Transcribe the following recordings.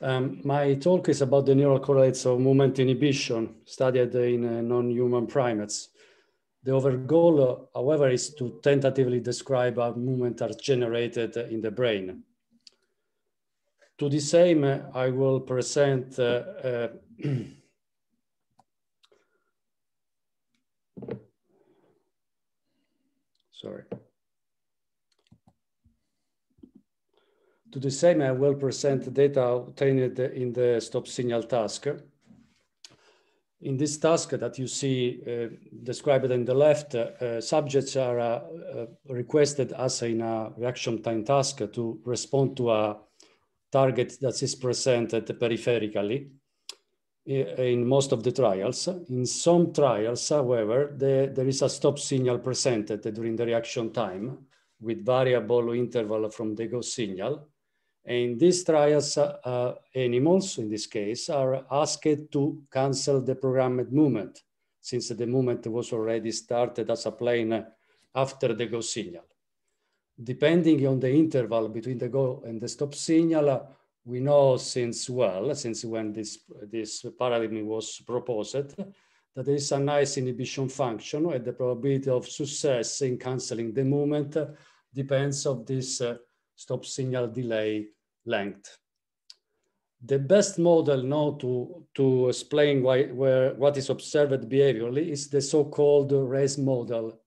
Um, my talk is about the neural correlates of movement inhibition studied in uh, non-human primates. The overall goal, uh, however, is to tentatively describe how movements are generated uh, in the brain. To the same, uh, I will present uh, sorry. To the same, I will present data obtained in the stop signal task. In this task that you see uh, described on the left, uh, subjects are uh, uh, requested as in a reaction time task to respond to a target that is presented peripherically uh, in most of the trials. In some trials, however, the, there is a stop signal presented during the reaction time with variable interval from the go signal in these trials, uh, uh, animals, in this case, are asked to cancel the programmed movement, since the movement was already started as a plane after the go signal. Depending on the interval between the go and the stop signal, uh, we know since well, since when this, this paradigm was proposed, that there is a nice inhibition function and the probability of success in canceling the movement depends of this uh, stop signal delay length. The best model now to, to explain why, where, what is observed behaviorally is the so-called RACE model.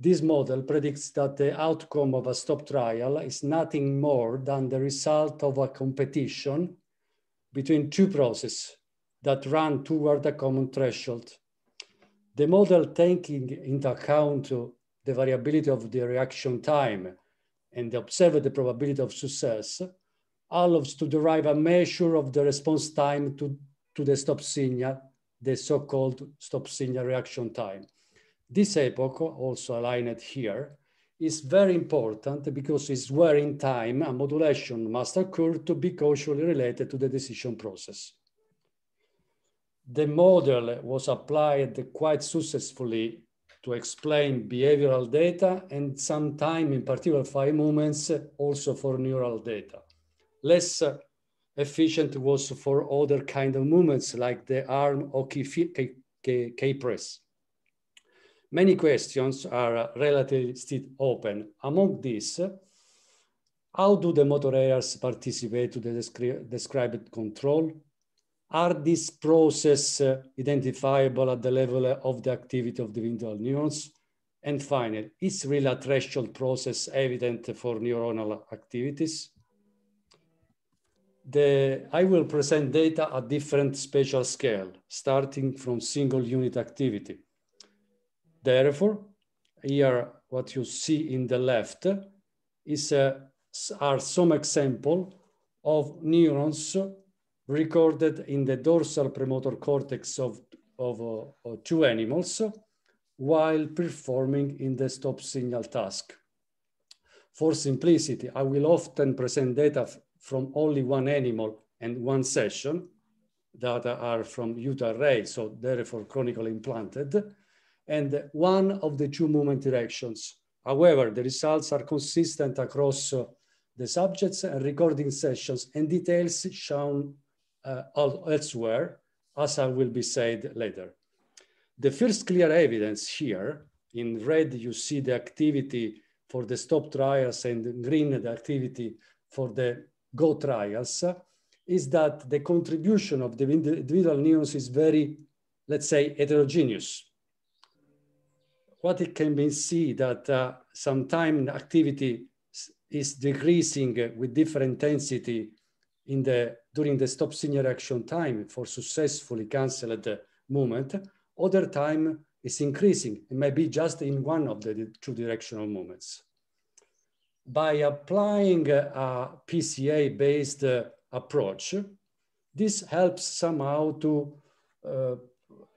This model predicts that the outcome of a stop trial is nothing more than the result of a competition between two processes that run toward a common threshold. The model taking into account the variability of the reaction time and the observed probability of success allows to derive a measure of the response time to, to the stop signal, the so-called stop signal reaction time. This epoch, also aligned here, is very important because it's where in time a modulation must occur to be causally related to the decision process. The model was applied quite successfully to explain behavioral data and sometime in particular five moments also for neural data less uh, efficient was for other kind of movements like the arm or key press. Many questions are uh, relatively still open. Among these, how do the motor areas participate to the descri described control? Are these processes uh, identifiable at the level uh, of the activity of the individual neurons? And finally, is real threshold process evident for neuronal activities? the, I will present data at different spatial scale, starting from single unit activity. Therefore, here what you see in the left is a, are some example of neurons recorded in the dorsal premotor cortex of, of, uh, of two animals while performing in the stop signal task. For simplicity, I will often present data from only one animal and one session. Data are from Utah Ray, so therefore chronically implanted, and one of the two movement directions. However, the results are consistent across uh, the subjects and recording sessions and details shown uh, elsewhere, as I will be said later. The first clear evidence here, in red you see the activity for the stop trials and green the activity for the Go trials is that the contribution of the individual neurons is very, let's say, heterogeneous. What it can be see that uh, sometimes activity is decreasing with different intensity in the during the stop signal action time for successfully cancelled movement. Other time is increasing. It may be just in one of the two directional movements by applying a PCA-based uh, approach, this helps somehow to uh,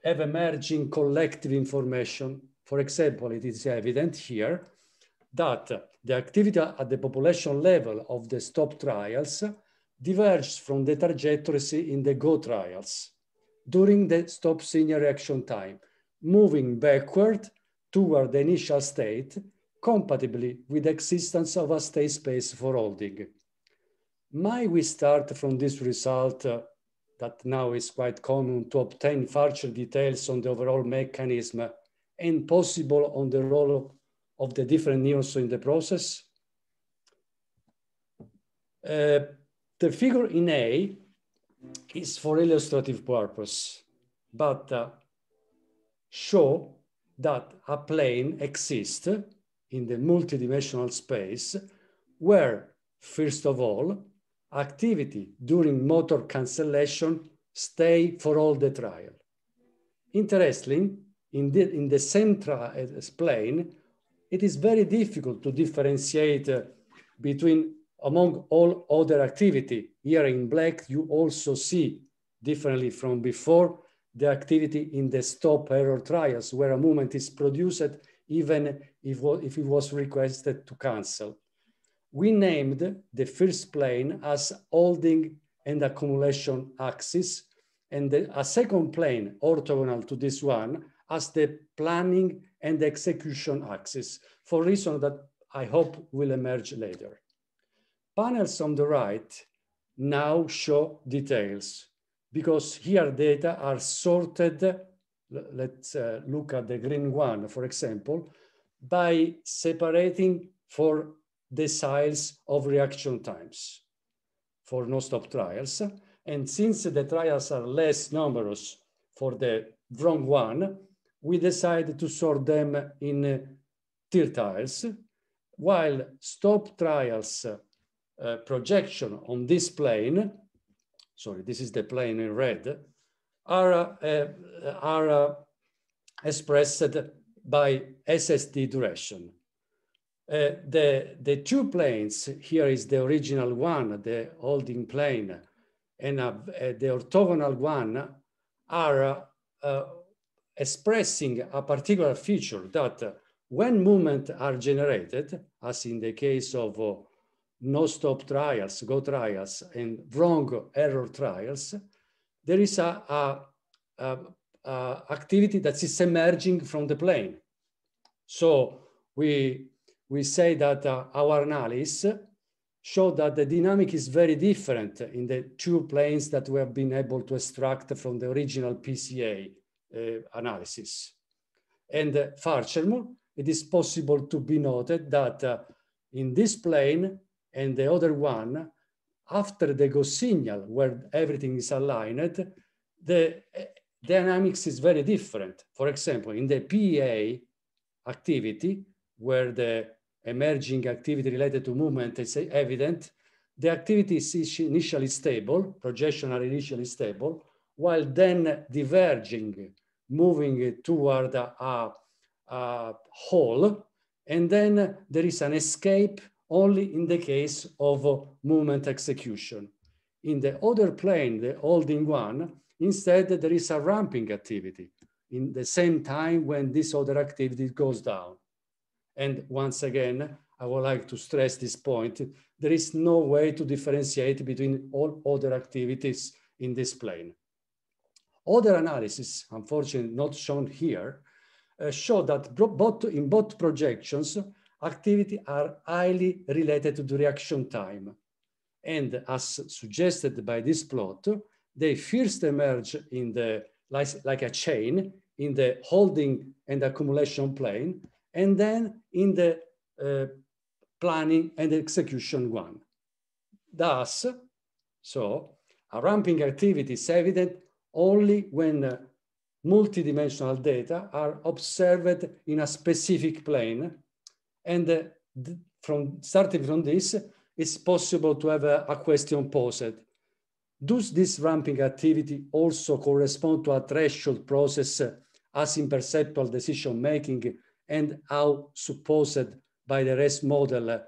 have emerging collective information. For example, it is evident here that the activity at the population level of the STOP trials diverged from the trajectories in the GO trials during the STOP senior reaction time, moving backward toward the initial state compatibly with the existence of a state space for holding. May we start from this result uh, that now is quite common to obtain further details on the overall mechanism and possible on the role of, of the different neurons in the process? Uh, the figure in A is for illustrative purpose, but uh, show that a plane exists in the multidimensional space where, first of all, activity during motor cancellation stay for all the trial. Interestingly, in the, in the central plane, it is very difficult to differentiate uh, between among all other activity. Here in black, you also see differently from before the activity in the stop error trials where a movement is produced even if, if it was requested to cancel. We named the first plane as holding and accumulation axis, and the, a second plane orthogonal to this one as the planning and execution axis for reasons that I hope will emerge later. Panels on the right now show details because here data are sorted. Let's uh, look at the green one, for example, by separating for deciles of reaction times for no-stop trials. And since the trials are less numerous for the wrong one, we decided to sort them in uh, tertiles, while stop trials uh, projection on this plane, sorry, this is the plane in red, are, uh, are uh, expressed by SSD duration. Uh, the, the two planes, here is the original one, the holding plane, and uh, uh, the orthogonal one are uh, expressing a particular feature that when movement are generated, as in the case of uh, no-stop trials, go trials, and wrong error trials, there is a, a, a uh, activity that is emerging from the plane. So we, we say that uh, our analysis show that the dynamic is very different in the two planes that we have been able to extract from the original PCA uh, analysis. And uh, furthermore, it is possible to be noted that uh, in this plane and the other one, after the go signal where everything is aligned, the dynamics is very different. For example, in the PA activity, where the emerging activity related to movement is evident, the activity is initially stable, projection are initially stable, while then diverging, moving toward a, a, a hole, and then there is an escape only in the case of movement execution in the other plane, the holding one, instead there is a ramping activity in the same time when this other activity goes down. And once again, I would like to stress this point, there is no way to differentiate between all other activities in this plane. Other analysis, unfortunately not shown here, uh, show that both, in both projections, activity are highly related to the reaction time. And as suggested by this plot, they first emerge in the, like, like a chain, in the holding and accumulation plane, and then in the uh, planning and execution one. Thus, so a ramping activity is evident only when uh, multidimensional data are observed in a specific plane. And uh, from starting from this, it's possible to have a, a question posed. Does this ramping activity also correspond to a threshold process uh, as in perceptual decision making and how supposed by the REST model uh,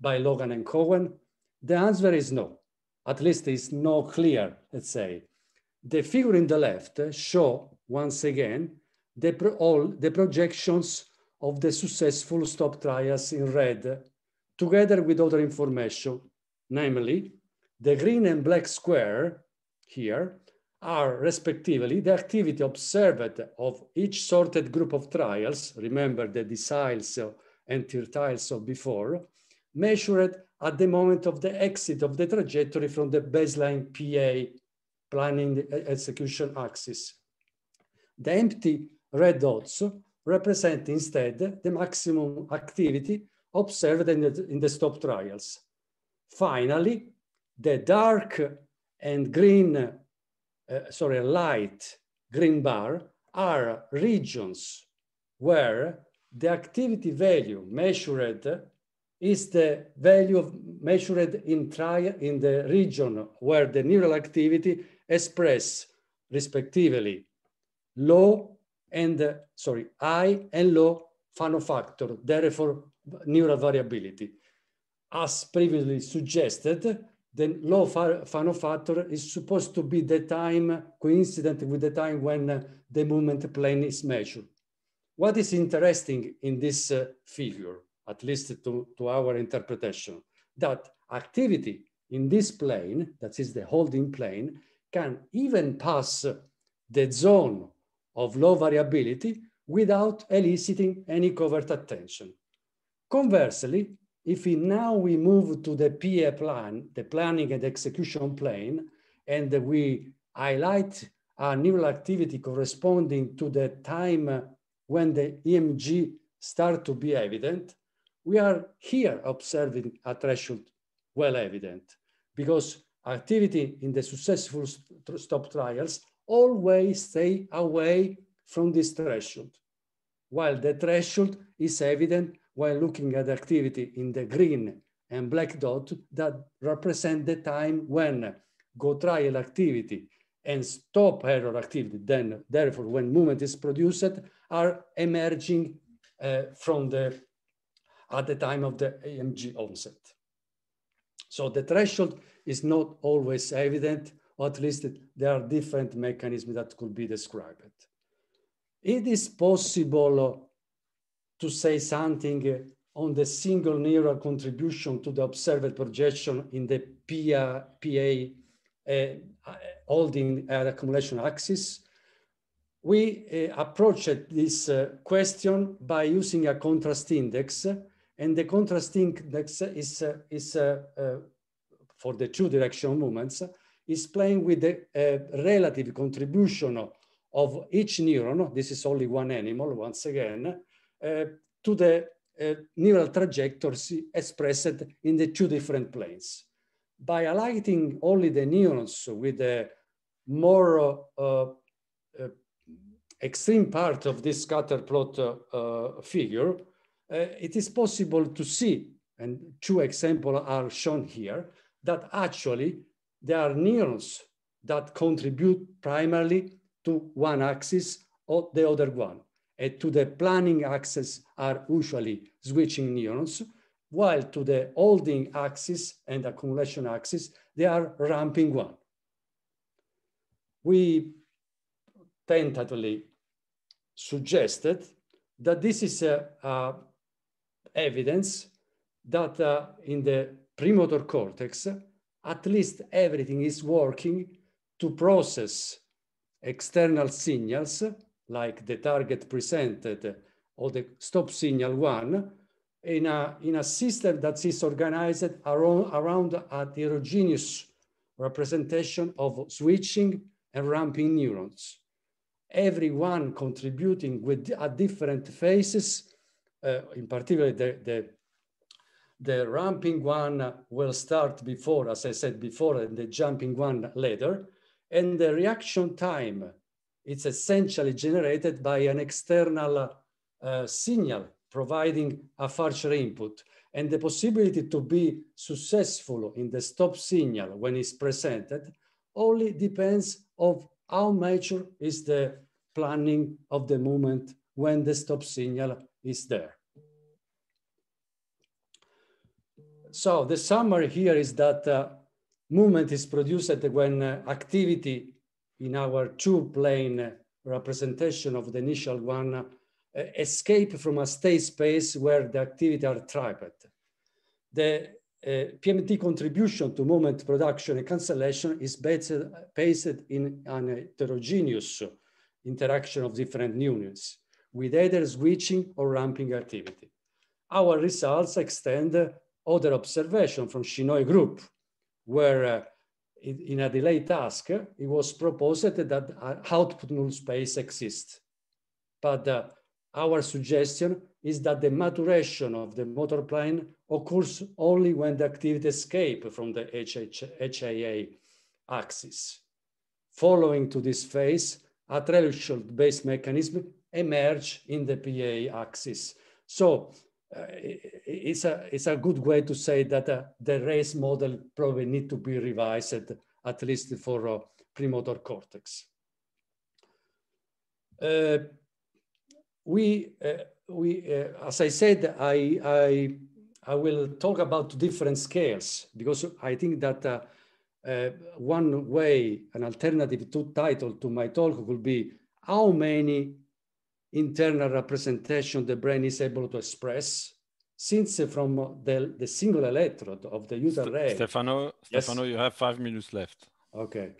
by Logan and Cohen? The answer is no. At least it's not clear, let's say. The figure in the left uh, show once again the all the projections of the successful stop trials in red together with other information, namely the green and black square here are respectively the activity observed of each sorted group of trials, remember the deciles and tertiles of before, measured at the moment of the exit of the trajectory from the baseline PA planning execution axis. The empty red dots represent instead the maximum activity observed in the, in the stop trials. Finally, the dark and green, uh, sorry, light green bar are regions where the activity value measured is the value of measured in trial in the region where the neural activity express respectively low and uh, sorry high and low fun factor therefore neural variability. As previously suggested, the low final factor is supposed to be the time coincident with the time when uh, the movement plane is measured. What is interesting in this uh, figure, at least to, to our interpretation, that activity in this plane, that is the holding plane, can even pass the zone of low variability without eliciting any covert attention. Conversely, if we now we move to the PA plan, the planning and execution plane, and we highlight a neural activity corresponding to the time when the EMG start to be evident, we are here observing a threshold well evident because activity in the successful stop trials always stay away from this threshold, while the threshold is evident while looking at activity in the green and black dot that represent the time when go trial activity and stop error activity, then therefore when movement is produced are emerging uh, from the, at the time of the AMG onset. So the threshold is not always evident, or at least there are different mechanisms that could be described. It is possible to say something on the single neural contribution to the observed projection in the PA, PA uh, uh, holding uh, accumulation axis. We uh, approached this uh, question by using a contrast index, and the contrast index is, uh, is for the two directional movements, is playing with the relative contribution of each neuron. This is only one animal, once again, Eh, to the eh, neural trajectories expressed in the two different planes. By highlighting only the neurons with the more uh, uh, extreme part of this scatter plot uh, figure, eh, it is possible to see, and two examples are shown here, that actually there are neurons that contribute primarily to one axis or the other one to the planning axis are usually switching neurons, while to the holding axis and accumulation axis, they are ramping one. We tentatively suggested that this is uh, uh, evidence that uh, in the premotor cortex, at least everything is working to process external signals like the target presented or the stop signal one in a, in a system that is organized around, around a heterogeneous representation of switching and ramping neurons. Everyone contributing with a different phases, uh, in particular the, the, the ramping one will start before, as I said before, and the jumping one later, and the reaction time it's essentially generated by an external uh, signal providing a further input. And the possibility to be successful in the stop signal when it's presented only depends of how mature is the planning of the movement when the stop signal is there. So the summary here is that uh, movement is produced when uh, activity in our two-plane uh, representation of the initial one, uh, escape from a state space where the activity are trapped. The uh, PMT contribution to moment production and cancellation is based, based in an heterogeneous interaction of different neurons with either switching or ramping activity. Our results extend other observation from Shinoi group, where uh, in a delay task, it was proposed that output null space exists. But uh, our suggestion is that the maturation of the motor plane occurs only when the activity escape from the HHA axis. Following to this phase, a threshold-based mechanism emerge in the PA axis. So uh, it's a it's a good way to say that uh, the race model probably need to be revised at least for uh, premotor cortex. Uh, we uh, we as I said I I I will talk about different scales because I think that. one way, an alternative to title to my talk will be how many internal representation the brain is able to express since from the, the single electrode of the user St ray. Stefano, yes. Stefano, you have five minutes left. Okay.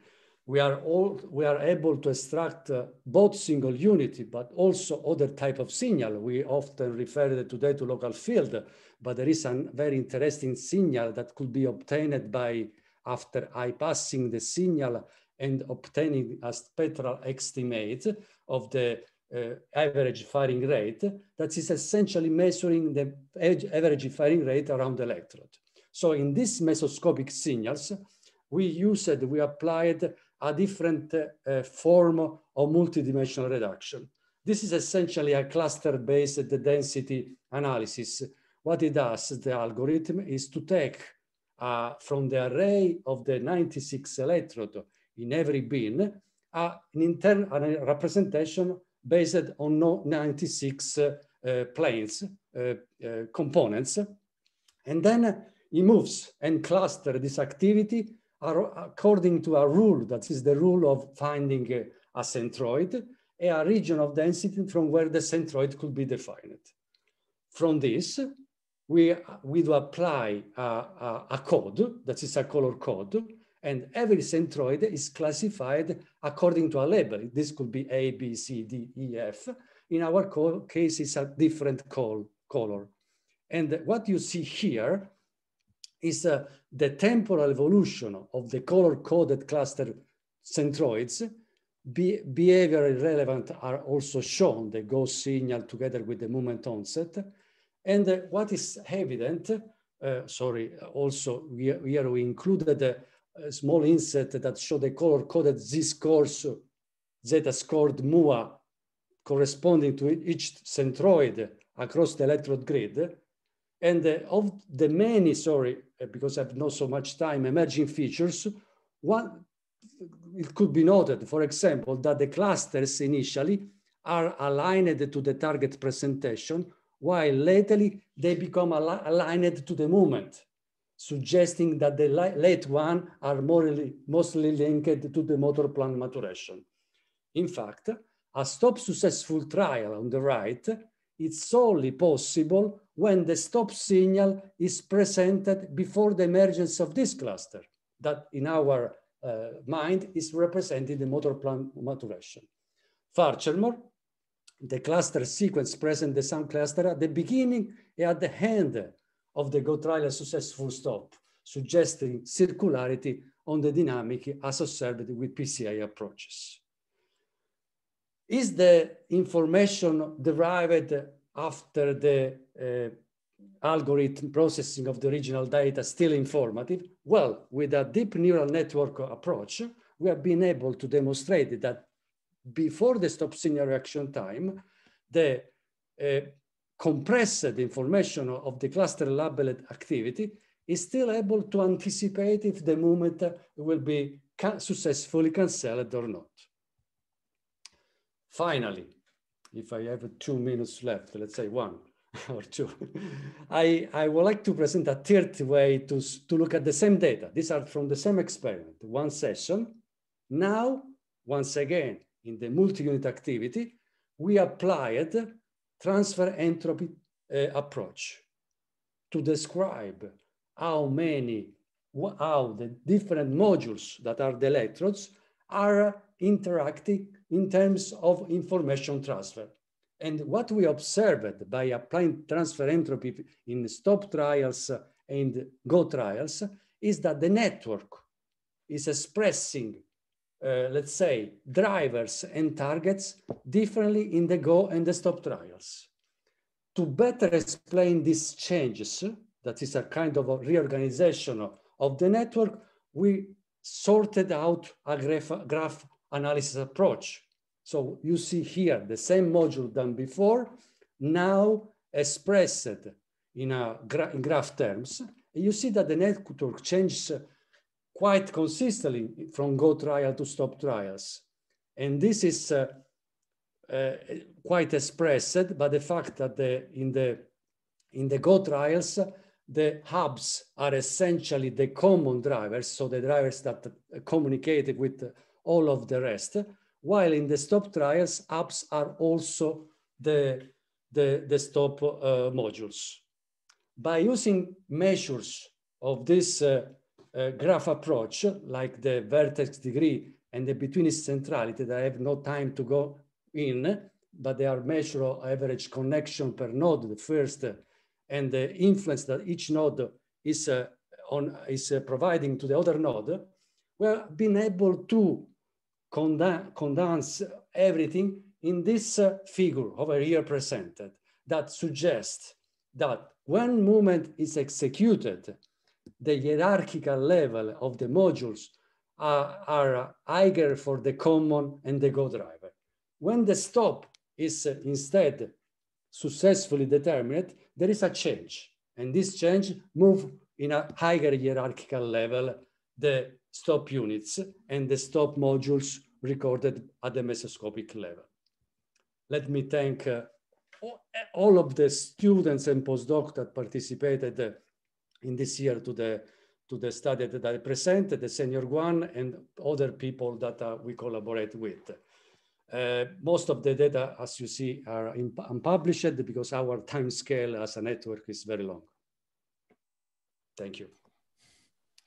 We are all we are able to extract uh, both single unity, but also other type of signal. We often refer today to local field, but there is a very interesting signal that could be obtained by after passing the signal and obtaining a spectral estimate of the uh, average firing rate that is essentially measuring the average firing rate around the electrode. So in these mesoscopic signals, we used, we applied a different uh, form of multidimensional reduction. This is essentially a cluster-based density analysis. What it does, the algorithm, is to take uh, from the array of the 96 electrode in every bin, uh, an internal representation based on 96 uh, uh, planes, uh, components. And then he moves and cluster this activity according to a rule that is the rule of finding a, a centroid, a region of density from where the centroid could be defined. From this, we, we do apply a, a, a code, that is a color code, and every centroid is classified according to a label. This could be A, B, C, D, E, F. In our case, it's a different col color. And what you see here is uh, the temporal evolution of the color-coded cluster centroids. Be behavior relevant are also shown. The ghost signal together with the movement onset. And uh, what is evident, uh, sorry, also we, here we included uh, a small inset that show the color coded z-scores zeta scored MUA corresponding to each centroid across the electrode grid. And uh, of the many, sorry, uh, because I have not so much time, emerging features, one, it could be noted, for example, that the clusters initially are aligned to the target presentation, while lately they become al aligned to the movement suggesting that the late one are morally, mostly linked to the motor plant maturation. In fact, a stop successful trial on the right is solely possible when the stop signal is presented before the emergence of this cluster that in our uh, mind is represented the motor plant maturation. Furthermore, the cluster sequence present the same cluster at the beginning and at the end of the Go trial a successful stop, suggesting circularity on the dynamic as observed with PCI approaches. Is the information derived after the uh, algorithm processing of the original data still informative? Well, with a deep neural network approach, we have been able to demonstrate that before the stop signal reaction time, the uh, compressed information of the cluster labeled activity is still able to anticipate if the movement will be successfully cancelled or not. Finally, if I have two minutes left, let's say one or two, I, I would like to present a third way to, to look at the same data. These are from the same experiment, one session. Now, once again, in the multi-unit activity, we applied transfer entropy uh, approach to describe how many, how the different modules that are the electrodes are interacting in terms of information transfer. And what we observed by applying transfer entropy in stop trials and go trials is that the network is expressing uh, let's say, drivers and targets differently in the go and the stop trials. To better explain these changes, that is a kind of a reorganization of the network, we sorted out a graph, graph analysis approach. So you see here the same module than before, now expressed in, a gra in graph terms. You see that the network changes quite consistently from go trial to stop trials. And this is uh, uh, quite expressed by the fact that the, in, the, in the go trials, the hubs are essentially the common drivers, so the drivers that communicate with all of the rest, while in the stop trials, hubs are also the, the, the stop uh, modules. By using measures of this uh, uh, graph approach, like the vertex degree and the betweenist centrality that I have no time to go in, but they are measure average connection per node, the first, and the influence that each node is, uh, on, is uh, providing to the other node, we have been able to condense everything in this uh, figure over here presented that suggests that when movement is executed the hierarchical level of the modules are, are higher for the common and the go driver. When the stop is uh, instead successfully determined, there is a change. And this change move in a higher hierarchical level, the stop units and the stop modules recorded at the mesoscopic level. Let me thank uh, all of the students and postdoc that participated uh, in this year to the to the study that I presented, the senior one and other people that uh, we collaborate with. Uh, most of the data, as you see, are unpublished because our time scale as a network is very long. Thank you.